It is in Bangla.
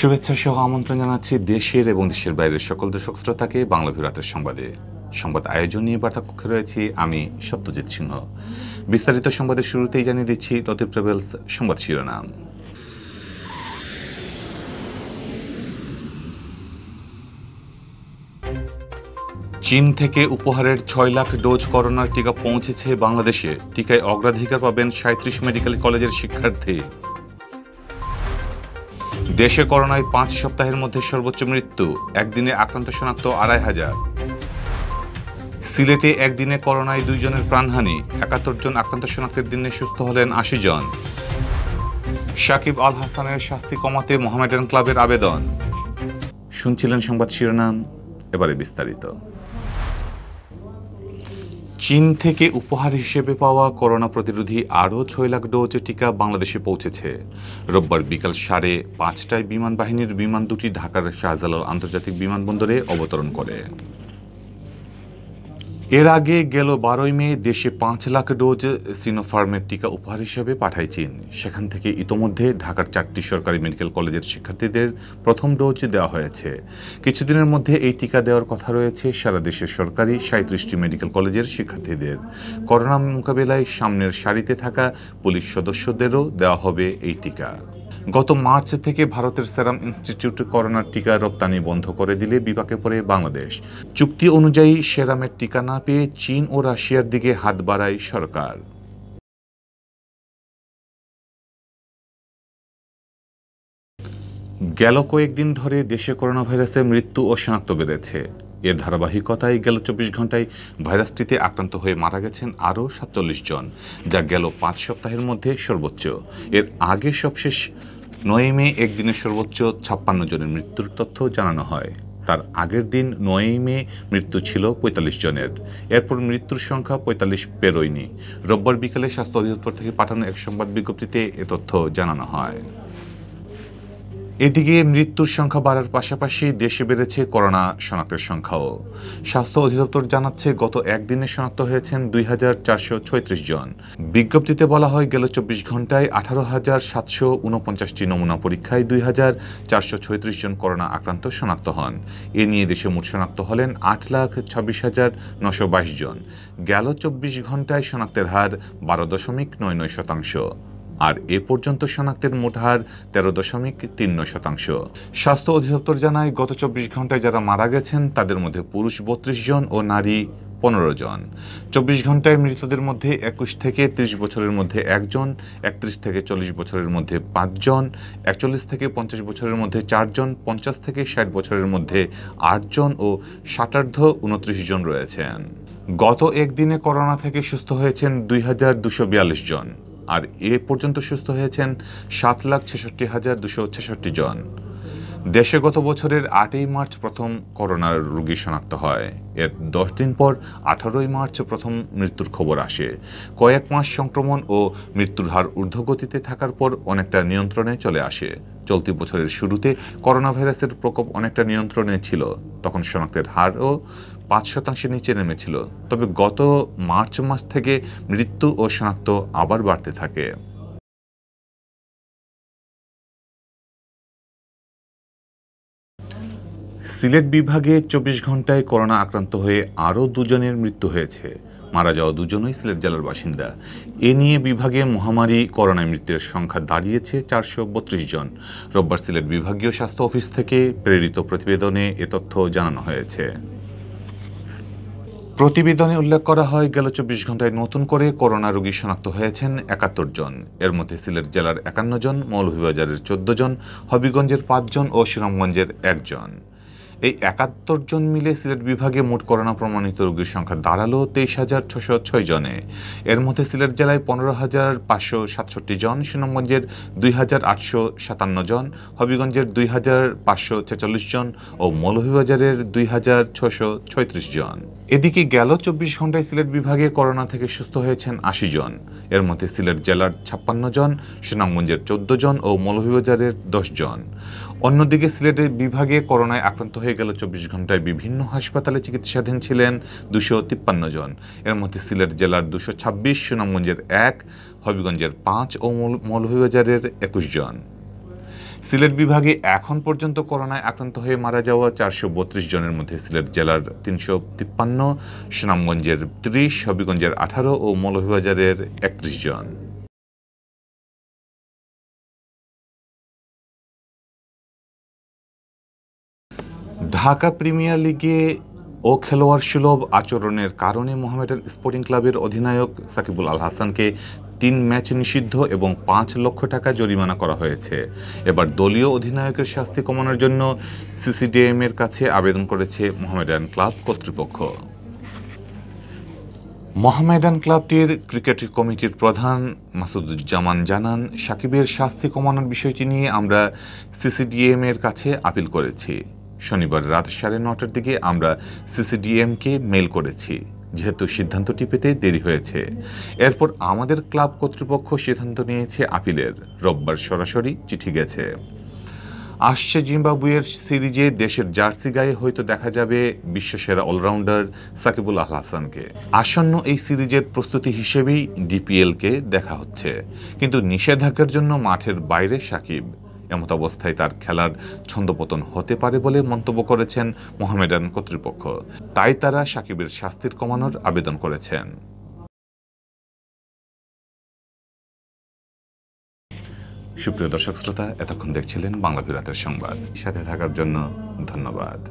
শুভেচ্ছা সহ আমন্ত্রণ জানাচ্ছি দেশের এবং দেশের বাইরের সকল দর্শক শ্রোতাকে বাংলা ভিরাতের সংবাদে সংবাদ আয়োজন নিয়ে কক্ষে রয়েছি আমি সত্যজিৎ সিংহ বিস্তারিত সংবাদের শুরুতেই জানিয়ে দিচ্ছি লতিফ ট্রাভেলস সংবাদ শিরোনাম চীন থেকে উপহারের ছয় লাখ ডোজ করোনার টিকা পৌঁছেছে বাংলাদেশে টিকায় অগ্রাধিকার পাবেন সাঁত্রিশ মেডিকেল কলেজের শিক্ষার্থী দেশে করোনায় পাঁচ সপ্তাহের মধ্যে সর্বোচ্চ মৃত্যু একদিনে আক্রান্ত শনাক্ত আড়াই হাজার সিলেটে একদিনে করোনায় দুইজনের প্রাণহানি একাত্তর জন আক্রান্ত শনাক্তের দিনে সুস্থ হলেন আশি জন সাকিব আল হাসানের শাস্তি কমাতে মোহামেডান ক্লাবের আবেদন শুনছিলেন সংবাদ শিরোনাম এবারে বিস্তারিত চীন থেকে উপহার হিসেবে পাওয়া করোনা প্রতিরোধী আরও ছয় লাখ ডোজ টিকা বাংলাদেশে পৌঁছেছে রোববার বিকাল সাড়ে পাঁচটায় বিমান বাহিনীর বিমান দুটি ঢাকার শাহজালাল আন্তর্জাতিক বিমানবন্দরে অবতরণ করে এর আগে গেল বারোই মে দেশে পাঁচ লাখ ডোজ সিনোফার্মের টিকা উপহার হিসেবে পাঠায় চীন সেখান থেকে ইতোমধ্যে ঢাকার চারটি সরকারি মেডিকেল কলেজের শিক্ষার্থীদের প্রথম ডোজ দেওয়া হয়েছে কিছুদিনের মধ্যে এই টিকা দেওয়ার কথা রয়েছে সারা দেশের সরকারি সাঁত্রিশটি মেডিকেল কলেজের শিক্ষার্থীদের করোনা মোকাবেলায় সামনের সারিতে থাকা পুলিশ সদস্যদেরও দেওয়া হবে এই টিকা গত মার্চ থেকে ভারতের সেরাম ইনস্টিটিউট করোনার টিকা রপ্তানি বন্ধ করে দিলে বিপাকে পড়ে বাংলাদেশ চুক্তি অনুযায়ী সেরামের টিকা না পেয়ে চীন ও রাশিয়ার দিকে হাত বাড়ায় সরকার গেল কয়েকদিন ধরে দেশে করোনা ভাইরাসের মৃত্যু ও শনাক্ত বেড়েছে এর ধারাবাহিকতায় গেল চব্বিশ ঘন্টায় ভাইরাসটিতে আক্রান্ত হয়ে মারা গেছেন আরও সাতচল্লিশ জন যা গেল পাঁচ সপ্তাহের মধ্যে সর্বোচ্চ এর আগে সবশেষ নয় মে একদিনে সর্বোচ্চ ছাপ্পান্ন জনের মৃত্যুর তথ্য জানানো হয় তার আগের দিন নয় মে মৃত্যু ছিল পঁয়তাল্লিশ জনের এরপর মৃত্যুর সংখ্যা পঁয়তাল্লিশ পেরোয়নি রোববার বিকেলে স্বাস্থ্য অধিদপ্তর থেকে পাঠানো এক সংবাদ বিজ্ঞপ্তিতে এ তথ্য জানানো হয় এদিকে মৃত্যুর সংখ্যা বাড়ার পাশাপাশি দেশে বেড়েছে করোনা শনাক্তের সংখ্যাও স্বাস্থ্য অধিদপ্তর জানাচ্ছে গত একদিনে শনাক্ত হয়েছেন দুই হাজার চারশো ছয়ত্রিশ জন বিজ্ঞপ্তিতে বলা হয় গেল চব্বিশ ঘন্টায় আঠারো হাজার সাতশো উনপঞ্চাশটি নমুনা পরীক্ষায় দুই হাজার চারশো ছয়ত্রিশ জন করোনা আক্রান্ত শনাক্ত হন এ নিয়ে দেশে মোট শনাক্ত হলেন আট লাখ ছাব্বিশ হাজার নশো বাইশ জন গেল চব্বিশ ঘন্টায় শনাক্তের হার বারো দশমিক নয় নয় শতাংশ আর এ পর্যন্ত শনাক্তের মোট হার তেরো দশমিক তিন শতাংশ স্বাস্থ্য অধিদপ্তর জানায় গত চব্বিশ ঘন্টায় যারা মারা গেছেন তাদের মধ্যে পুরুষ বত্রিশ জন ও নারী পনেরো জন চব্বিশ ঘন্টায় মৃতদের মধ্যে একুশ থেকে ৩০ বছরের মধ্যে একজন একত্রিশ থেকে চল্লিশ বছরের মধ্যে পাঁচজন একচল্লিশ থেকে পঞ্চাশ বছরের মধ্যে চারজন পঞ্চাশ থেকে ষাট বছরের মধ্যে আটজন ও ষাটার্ধ উনত্রিশ জন রয়েছেন গত একদিনে করোনা থেকে সুস্থ হয়েছেন দুই হাজার দুশো জন আর এ পর্যন্ত সুস্থ হয়েছেন সাত লাখ ছেষট্টি হাজার দুশো ছেষট্টি জন দেশে গত বছরের আটই মার্চ প্রথম করোনার রোগী শনাক্ত হয় এর দশ দিন পর আঠারোই মার্চ প্রথম মৃত্যুর খবর আসে কয়েক মাস সংক্রমণ ও মৃত্যুর হার ঊর্ধ্বগতিতে থাকার পর অনেকটা নিয়ন্ত্রণে চলে আসে চলতি বছরের শুরুতে করোনা ভাইরাসের প্রকোপ অনেকটা নিয়ন্ত্রণে ছিল তখন শনাক্তের হারও পাঁচ শতাংশের নিচে নেমেছিল তবে গত মার্চ মাস থেকে মৃত্যু ও শনাক্ত আবার বাড়তে থাকে সিলেট বিভাগে চব্বিশ ঘন্টায় করোনা আক্রান্ত হয়ে আরও দুজনের মৃত্যু হয়েছে মারা যাওয়া দুজনই সিলেট জেলার বাসিন্দা এ নিয়ে বিভাগে মহামারী করোনায় মৃত্যুর সংখ্যা দাঁড়িয়েছে চারশো বত্রিশ জন রোববার সিলেট বিভাগীয় স্বাস্থ্য অফিস থেকে প্রেরিত প্রতিবেদনে এ তথ্য জানানো হয়েছে প্রতিবেদনে উল্লেখ করা হয় গেল চব্বিশ ঘন্টায় নতুন করে করোনা রোগী শনাক্ত হয়েছেন একাত্তর জন এর মধ্যে সিলেট জেলার একান্ন জন মৌলভীবাজারের চোদ্দ জন হবিগঞ্জের পাঁচজন ও শ্রীরামগঞ্জের একজন এই একাত্তর জন মিলে সিলেট বিভাগে মোট করোনা প্রমাণিত রোগীর সংখ্যা দাঁড়ালো তেইশ হাজার ছশো ছয় জনে এর মধ্যে সিলেট জেলায় পনেরো হাজার পাঁচশো সাতষট্টি জন সুনামগঞ্জের দুই হাজার আটশো সাতান্ন জন হবিগঞ্জের দুই হাজার পাঁচশো ছেচল্লিশ জন ও মৌলভীবাজারের দুই হাজার ছশো ছয়ত্রিশ জন এদিকে গেল চব্বিশ ঘন্টায় সিলেট বিভাগে করোনা থেকে সুস্থ হয়েছেন আশি জন এর মধ্যে সিলেট জেলার ছাপ্পান্ন জন সুনামগঞ্জের চোদ্দ জন ও মৌলভীবাজারের দশ জন অন্যদিকে সিলেটে বিভাগে করোনায় আক্রান্ত হয়ে গেল চব্বিশ ঘন্টায় বিভিন্ন হাসপাতালে চিকিৎসাধীন ছিলেন দুশো তিপ্পান্ন জন এর মধ্যে সিলেট জেলার দুশো ছাব্বিশ সুনামগঞ্জের এক হবিগঞ্জের পাঁচ ও মৌলভীবাজারের একুশ জন সিলেট বিভাগে এখন পর্যন্ত করোনায় আক্রান্ত হয়ে মারা যাওয়া চারশো বত্রিশ জনের মধ্যে সিলেট জেলার তিনশো তিপ্পান্ন সুনামগঞ্জের ত্রিশ হবিগঞ্জের আঠারো ও মৌলভীবাজারের একত্রিশ জন ঢাকা প্রিমিয়ার লিগে ও খেলোয়াড় সুলভ আচরণের কারণে মোহামেডান স্পোর্টিং ক্লাবের অধিনায়ক সাকিবুল আল হাসানকে তিন ম্যাচ নিষিদ্ধ এবং পাঁচ লক্ষ টাকা জরিমানা করা হয়েছে এবার দলীয় অধিনায়কের শাস্তি কমানোর জন্য সিসিডিএম এর কাছে আবেদন করেছে মোহামেডান ক্লাব কর্তৃপক্ষ মোহামেডান ক্লাবটির ক্রিকেট কমিটির প্রধান মাসুদুজ্জামান জানান সাকিবের শাস্তি কমানোর বিষয়টি নিয়ে আমরা সিসিডিএম এর কাছে আপিল করেছি শনিবার রাত সাড়ে নটার দিকে আমরা সিসিডিএমকে মেল করেছি যেহেতু সিদ্ধান্তটি পেতে দেরি হয়েছে এরপর আমাদের ক্লাব কর্তৃপক্ষ সিদ্ধান্ত নিয়েছে আপিলের রোববার সরাসরি চিঠি গেছে আসছে জিম্বাবুয়ের সিরিজে দেশের জার্সি গায়ে হয়তো দেখা যাবে বিশ্বসেরা অলরাউন্ডার সাকিবুল আহ হাসানকে আসন্ন এই সিরিজের প্রস্তুতি হিসেবেই ডিপিএলকে দেখা হচ্ছে কিন্তু নিষেধাজ্ঞার জন্য মাঠের বাইরে সাকিব এমত অবস্থায় তার খেলার ছন্দপতন হতে পারে বলে মন্তব্য করেছেন মোহামেডান কর্তৃপক্ষ তাই তারা সাকিবের শাস্তির কমানোর আবেদন করেছেন সুপ্রিয় দর্শক শ্রোতা এতক্ষণ দেখছিলেন বাংলা বিরাতের সংবাদ সাথে থাকার জন্য ধন্যবাদ